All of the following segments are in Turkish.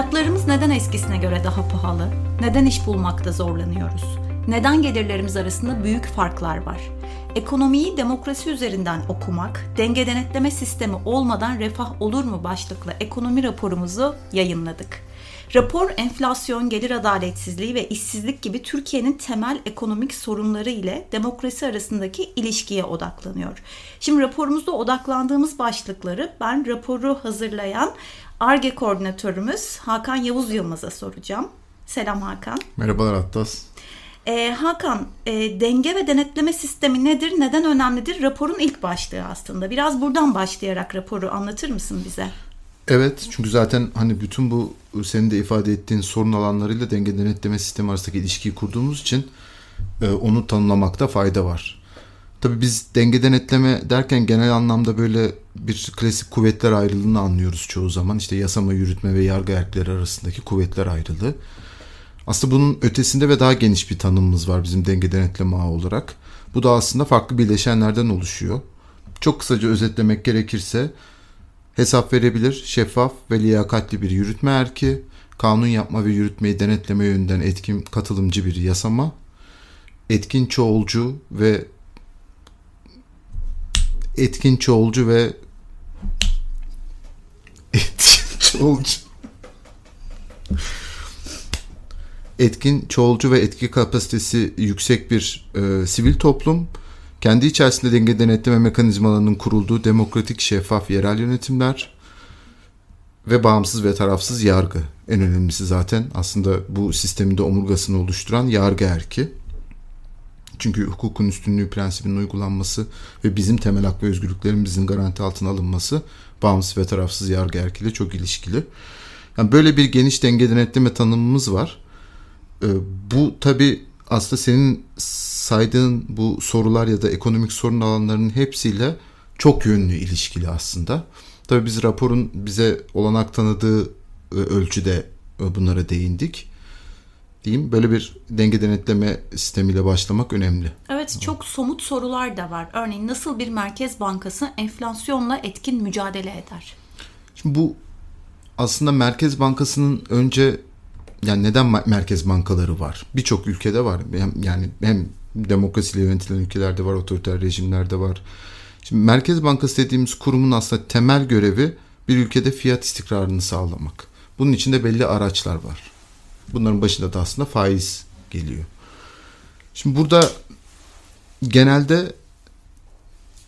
Hayatlarımız neden eskisine göre daha pahalı? Neden iş bulmakta zorlanıyoruz? Neden gelirlerimiz arasında büyük farklar var? Ekonomiyi demokrasi üzerinden okumak, denge denetleme sistemi olmadan refah olur mu başlıklı ekonomi raporumuzu yayınladık. Rapor enflasyon, gelir adaletsizliği ve işsizlik gibi Türkiye'nin temel ekonomik sorunları ile demokrasi arasındaki ilişkiye odaklanıyor. Şimdi raporumuzda odaklandığımız başlıkları ben raporu hazırlayan ARGE koordinatörümüz Hakan Yavuz Yılmaz'a soracağım. Selam Hakan. Merhabalar Attas. Ee, Hakan, e, denge ve denetleme sistemi nedir, neden önemlidir? Raporun ilk başlığı aslında. Biraz buradan başlayarak raporu anlatır mısın bize? Evet, çünkü zaten hani bütün bu senin de ifade ettiğin sorun alanlarıyla denge denetleme sistemi arasındaki ilişkiyi kurduğumuz için e, onu tanımlamakta fayda var. Tabi biz denge denetleme derken genel anlamda böyle bir klasik kuvvetler ayrılığını anlıyoruz çoğu zaman. İşte yasama, yürütme ve yargı erkleri arasındaki kuvvetler ayrılığı. Aslında bunun ötesinde ve daha geniş bir tanımımız var bizim denge denetleme ağı olarak. Bu da aslında farklı bileşenlerden oluşuyor. Çok kısaca özetlemek gerekirse hesap verebilir, şeffaf ve liyakatli bir yürütme erki, kanun yapma ve yürütmeyi denetleme yönünden etkin katılımcı bir yasama, etkin çoğulcu ve etkin çoğulcu ve etkin çoğulcu etkin çoğulcu ve etki kapasitesi yüksek bir e, sivil toplum kendi içerisinde denge denetleme mekanizmalarının kurulduğu demokratik şeffaf yerel yönetimler ve bağımsız ve tarafsız yargı. En önemlisi zaten aslında bu sistemin de omurgasını oluşturan yargı erki. Çünkü hukukun üstünlüğü prensibinin uygulanması ve bizim temel hak ve özgürlüklerimizin garanti altına alınması bağımsız ve tarafsız yargı erkiyle çok ilişkili. Yani böyle bir geniş denge denetleme tanımımız var. E, bu tabi aslında senin saydığın bu sorular ya da ekonomik sorun alanlarının hepsiyle çok yönlü ilişkili aslında. Tabi biz raporun bize olanak tanıdığı e, ölçüde e, bunlara değindik diyeyim böyle bir denge denetleme sistemiyle başlamak önemli. Evet çok somut sorular da var. Örneğin nasıl bir merkez bankası enflasyonla etkin mücadele eder? Şimdi bu aslında merkez bankasının önce yani neden merkez bankaları var? Birçok ülkede var. Hem, yani hem demokrasiyle yönetilen ülkelerde var, otoriter rejimlerde var. Şimdi Merkez Bankası dediğimiz kurumun aslında temel görevi bir ülkede fiyat istikrarını sağlamak. Bunun için de belli araçlar var. Bunların başında da aslında faiz geliyor. Şimdi burada genelde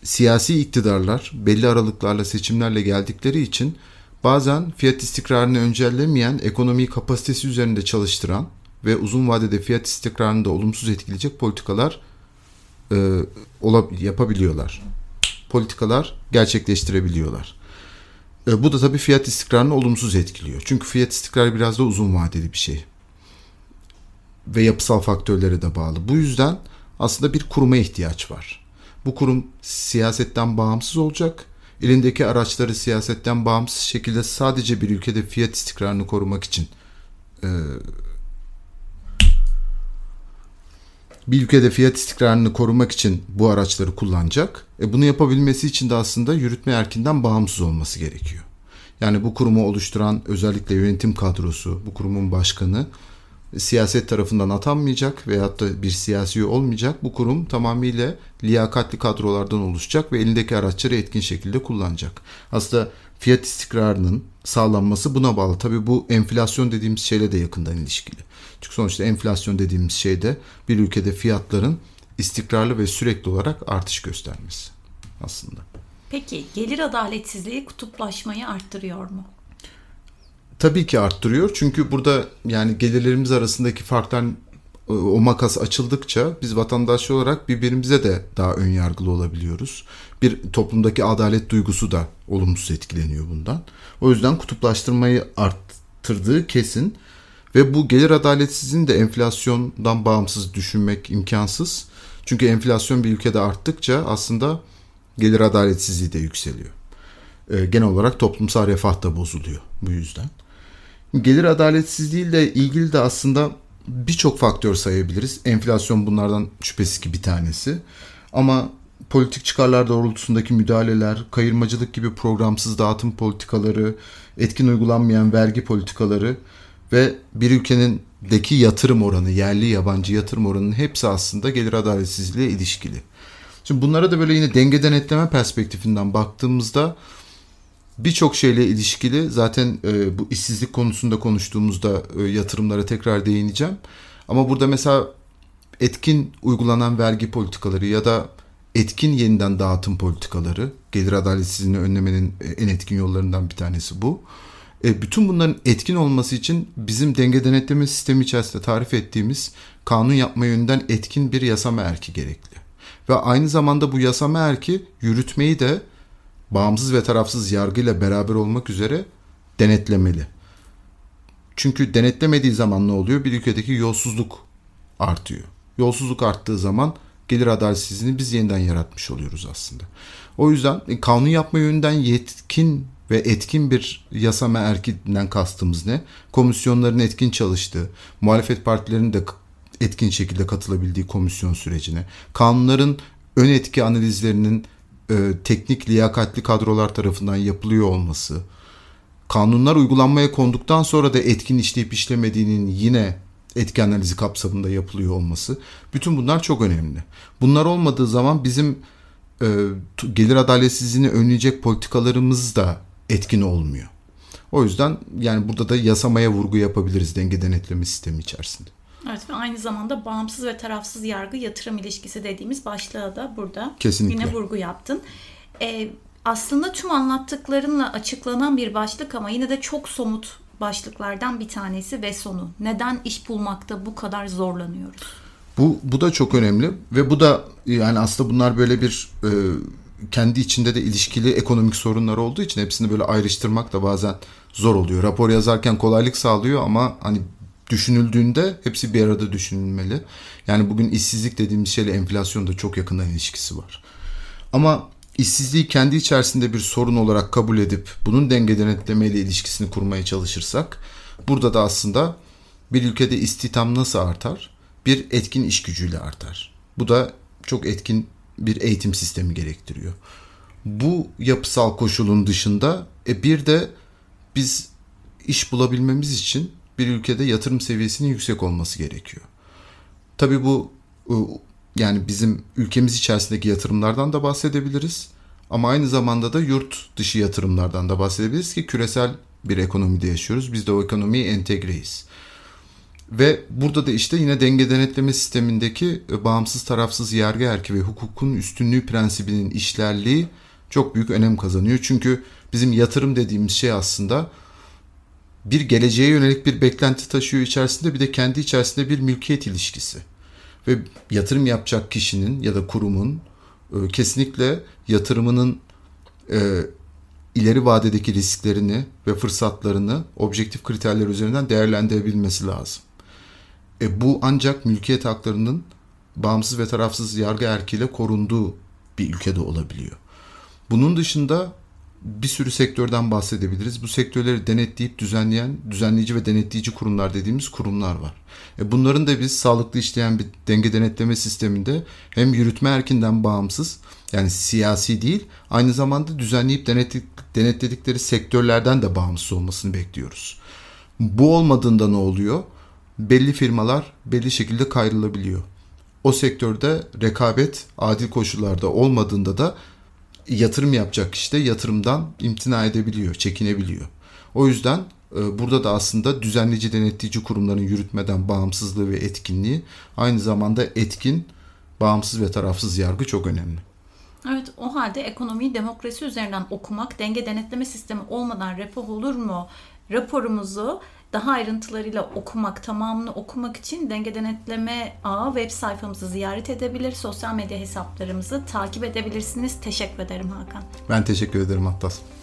siyasi iktidarlar belli aralıklarla seçimlerle geldikleri için bazen fiyat istikrarını öncellemeyen, ekonomiyi kapasitesi üzerinde çalıştıran ve uzun vadede fiyat istikrarını da olumsuz etkileyecek politikalar e, yapabiliyorlar. Politikalar gerçekleştirebiliyorlar. E, bu da tabii fiyat istikrarını olumsuz etkiliyor. Çünkü fiyat istikrarı biraz da uzun vadeli bir şey ve yapısal faktörlere de bağlı. Bu yüzden aslında bir kuruma ihtiyaç var. Bu kurum siyasetten bağımsız olacak. Elindeki araçları siyasetten bağımsız şekilde sadece bir ülkede fiyat istikrarını korumak için e, bir ülkede fiyat istikrarını korumak için bu araçları kullanacak. E bunu yapabilmesi için de aslında yürütme erkinden bağımsız olması gerekiyor. Yani bu kurumu oluşturan özellikle yönetim kadrosu, bu kurumun başkanı siyaset tarafından atanmayacak veyahut da bir siyasi olmayacak. Bu kurum tamamıyla liyakatli kadrolardan oluşacak ve elindeki araçları etkin şekilde kullanacak. Aslında fiyat istikrarının sağlanması buna bağlı. Tabi bu enflasyon dediğimiz şeyle de yakından ilişkili. Çünkü sonuçta enflasyon dediğimiz şey de bir ülkede fiyatların istikrarlı ve sürekli olarak artış göstermesi aslında. Peki gelir adaletsizliği kutuplaşmayı arttırıyor mu? tabii ki arttırıyor. Çünkü burada yani gelirlerimiz arasındaki farktan e, o makas açıldıkça biz vatandaş olarak birbirimize de daha ön yargılı olabiliyoruz. Bir toplumdaki adalet duygusu da olumsuz etkileniyor bundan. O yüzden kutuplaştırmayı arttırdığı kesin ve bu gelir adaletsizliğini de enflasyondan bağımsız düşünmek imkansız. Çünkü enflasyon bir ülkede arttıkça aslında gelir adaletsizliği de yükseliyor. E, genel olarak toplumsal refah da bozuluyor bu yüzden. Gelir adaletsizliği ile ilgili de aslında birçok faktör sayabiliriz. Enflasyon bunlardan şüphesiz ki bir tanesi. Ama politik çıkarlar doğrultusundaki müdahaleler, kayırmacılık gibi programsız dağıtım politikaları, etkin uygulanmayan vergi politikaları ve bir ülkenin deki yatırım oranı, yerli yabancı yatırım oranının hepsi aslında gelir adaletsizliğe ilişkili. Şimdi bunlara da böyle yine denge denetleme perspektifinden baktığımızda birçok şeyle ilişkili zaten e, bu işsizlik konusunda konuştuğumuzda e, yatırımlara tekrar değineceğim. Ama burada mesela etkin uygulanan vergi politikaları ya da etkin yeniden dağıtım politikaları gelir adaletsizliğini önlemenin e, en etkin yollarından bir tanesi bu. E, bütün bunların etkin olması için bizim denge denetleme sistemi içerisinde tarif ettiğimiz kanun yapma yönünden etkin bir yasama erki gerekli. Ve aynı zamanda bu yasama erki yürütmeyi de bağımsız ve tarafsız yargıyla beraber olmak üzere denetlemeli. Çünkü denetlemediği zaman ne oluyor? Bir ülkedeki yolsuzluk artıyor. Yolsuzluk arttığı zaman gelir adaletsizliğini biz yeniden yaratmış oluyoruz aslında. O yüzden e, kanun yapma yönünden yetkin ve etkin bir yasama erkinden kastımız ne? Komisyonların etkin çalıştığı, muhalefet partilerinin de etkin şekilde katılabildiği komisyon sürecine, kanunların ön etki analizlerinin e, teknik liyakatli kadrolar tarafından yapılıyor olması, kanunlar uygulanmaya konduktan sonra da etkin işleyip işlemediğinin yine etki analizi kapsamında yapılıyor olması. Bütün bunlar çok önemli. Bunlar olmadığı zaman bizim e, gelir adaletsizliğini önleyecek politikalarımız da etkin olmuyor. O yüzden yani burada da yasamaya vurgu yapabiliriz denge denetleme sistemi içerisinde. Evet ve aynı zamanda bağımsız ve tarafsız yargı yatırım ilişkisi dediğimiz başlığa da burada Kesinlikle. yine vurgu yaptın. Ee, aslında tüm anlattıklarınla açıklanan bir başlık ama yine de çok somut başlıklardan bir tanesi ve sonu. Neden iş bulmakta bu kadar zorlanıyoruz? Bu, bu da çok önemli ve bu da yani aslında bunlar böyle bir e, kendi içinde de ilişkili ekonomik sorunlar olduğu için hepsini böyle ayrıştırmak da bazen zor oluyor. Rapor yazarken kolaylık sağlıyor ama hani düşünüldüğünde hepsi bir arada düşünülmeli. Yani bugün işsizlik dediğimiz şeyle enflasyon da çok yakından ilişkisi var. Ama işsizliği kendi içerisinde bir sorun olarak kabul edip bunun denge denetlemeyle ilişkisini kurmaya çalışırsak burada da aslında bir ülkede istihdam nasıl artar? Bir etkin iş gücüyle artar. Bu da çok etkin bir eğitim sistemi gerektiriyor. Bu yapısal koşulun dışında e bir de biz iş bulabilmemiz için bir ülkede yatırım seviyesinin yüksek olması gerekiyor. Tabi bu e, yani bizim ülkemiz içerisindeki yatırımlardan da bahsedebiliriz. Ama aynı zamanda da yurt dışı yatırımlardan da bahsedebiliriz ki küresel bir ekonomide yaşıyoruz. Biz de o ekonomiye entegreyiz. Ve burada da işte yine denge denetleme sistemindeki e, bağımsız tarafsız yargı erki ve hukukun üstünlüğü prensibinin işlerliği çok büyük önem kazanıyor. Çünkü bizim yatırım dediğimiz şey aslında bir geleceğe yönelik bir beklenti taşıyor içerisinde bir de kendi içerisinde bir mülkiyet ilişkisi. Ve yatırım yapacak kişinin ya da kurumun e, kesinlikle yatırımının e, ileri vadedeki risklerini ve fırsatlarını objektif kriterler üzerinden değerlendirebilmesi lazım. E, bu ancak mülkiyet haklarının bağımsız ve tarafsız yargı erkiyle korunduğu bir ülkede olabiliyor. Bunun dışında bir sürü sektörden bahsedebiliriz. Bu sektörleri denetleyip düzenleyen, düzenleyici ve denetleyici kurumlar dediğimiz kurumlar var. E bunların da biz sağlıklı işleyen bir denge denetleme sisteminde hem yürütme erkinden bağımsız yani siyasi değil aynı zamanda düzenleyip denetlik, denetledikleri sektörlerden de bağımsız olmasını bekliyoruz. Bu olmadığında ne oluyor? Belli firmalar belli şekilde kayrılabiliyor. O sektörde rekabet adil koşullarda olmadığında da yatırım yapacak işte yatırımdan imtina edebiliyor, çekinebiliyor. O yüzden e, burada da aslında düzenleyici denetleyici kurumların yürütmeden bağımsızlığı ve etkinliği aynı zamanda etkin, bağımsız ve tarafsız yargı çok önemli. Evet o halde ekonomiyi demokrasi üzerinden okumak denge denetleme sistemi olmadan rapor olur mu? Raporumuzu daha ayrıntılarıyla okumak, tamamını okumak için Denge Denetleme Ağı web sayfamızı ziyaret edebilir, sosyal medya hesaplarımızı takip edebilirsiniz. Teşekkür ederim Hakan. Ben teşekkür ederim Attas.